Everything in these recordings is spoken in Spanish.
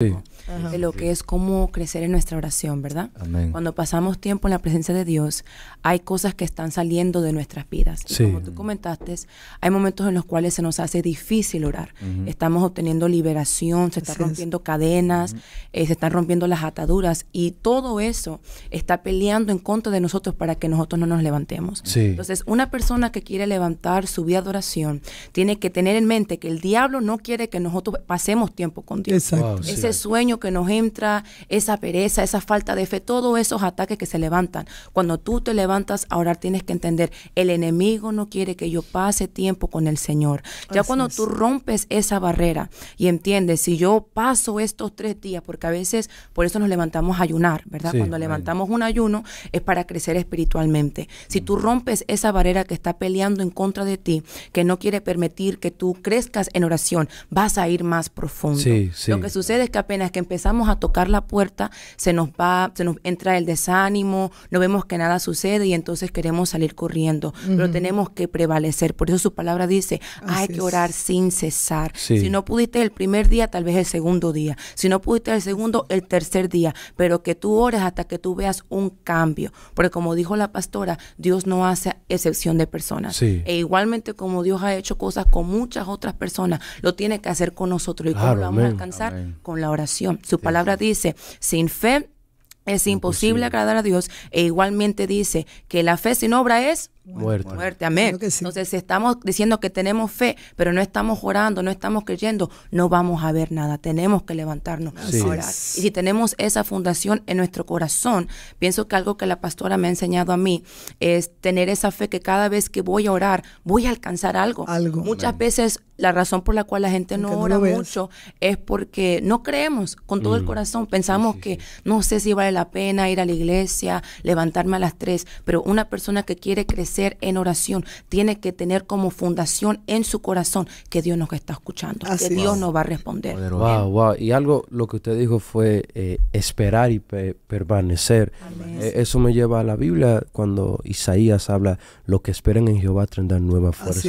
Oui. de lo que es cómo crecer en nuestra oración, ¿verdad? Cuando pasamos tiempo en la presencia de Dios, hay cosas que están saliendo de nuestras vidas. como tú comentaste, hay momentos en los cuales se nos hace difícil orar. Estamos obteniendo liberación, se están rompiendo cadenas, eh, se están rompiendo las ataduras y todo eso está peleando en contra de nosotros para que nosotros no nos levantemos. Entonces, una persona que quiere levantar su vida de oración tiene que tener en mente que el diablo no quiere que nosotros pasemos tiempo con Dios. Exacto. Ese sueño que nos entra, esa pereza, esa falta de fe, todos esos ataques que se levantan. Cuando tú te levantas a orar, tienes que entender, el enemigo no quiere que yo pase tiempo con el Señor. Ya cuando tú rompes esa barrera y entiendes, si yo paso estos tres días, porque a veces por eso nos levantamos a ayunar, ¿verdad? cuando levantamos un ayuno es para crecer espiritualmente. Si tú rompes esa barrera que está peleando en contra de ti, que no quiere permitir que tú crezcas en oración, vas a ir más profundo. Lo que sucede es que apenas que empezamos a tocar la puerta, se nos va, se nos entra el desánimo, no vemos que nada sucede y entonces queremos salir corriendo, pero tenemos que prevalecer. Por eso su palabra dice, hay que orar sin cesar. Si no pudiste el primer día, tal vez el segundo día. Si no pudiste el segundo, el tercer día, pero que tú ores hasta que tú veas un cambio, porque como dijo la pastora, Dios no hace excepción de personas. E igualmente como Dios ha hecho cosas con muchas otras personas, lo tiene que hacer con nosotros y cómo lo vamos a alcanzar con la oración. Su palabra dice, sin fe es imposible, agradar a Dios. E igualmente dice que la fe sin obra es muerte. muerte. Amén. Entonces, si estamos diciendo que tenemos fe, pero no estamos orando, no estamos creyendo, no vamos a ver nada. Tenemos que levantarnos orar. Y si tenemos esa fundación en nuestro corazón, pienso que algo que la pastora me ha enseñado a mí es tener esa fe que cada vez que voy a orar, voy a alcanzar algo. algo. Muchas veces la razón por la cual la gente no, ora mucho es porque no creemos con todo el mm. corazón. Pensamos que no sé si vale la pena ir a la iglesia, levantarme a las tres, pero una persona que quiere crecer en oración tiene que tener como fundación en su corazón que Dios nos está escuchando, que Dios nos va a responder. Y algo, lo que usted dijo fue eh, esperar y permanecer. Eh, eso me lleva a la Biblia cuando Isaías habla, lo que esperan en Jehová tendrán nueva fuerza.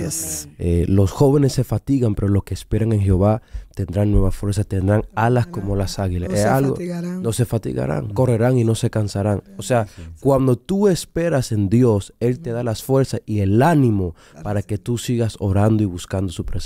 Eh, los jóvenes se pero los que esperan en Jehová tendrán nuevas fuerza, tendrán alas como las águilas. No se fatigarán, correrán y no se cansarán. O sea, cuando tú esperas en Dios, Él te da las fuerzas y el ánimo para que tú sigas orando y buscando su presencia.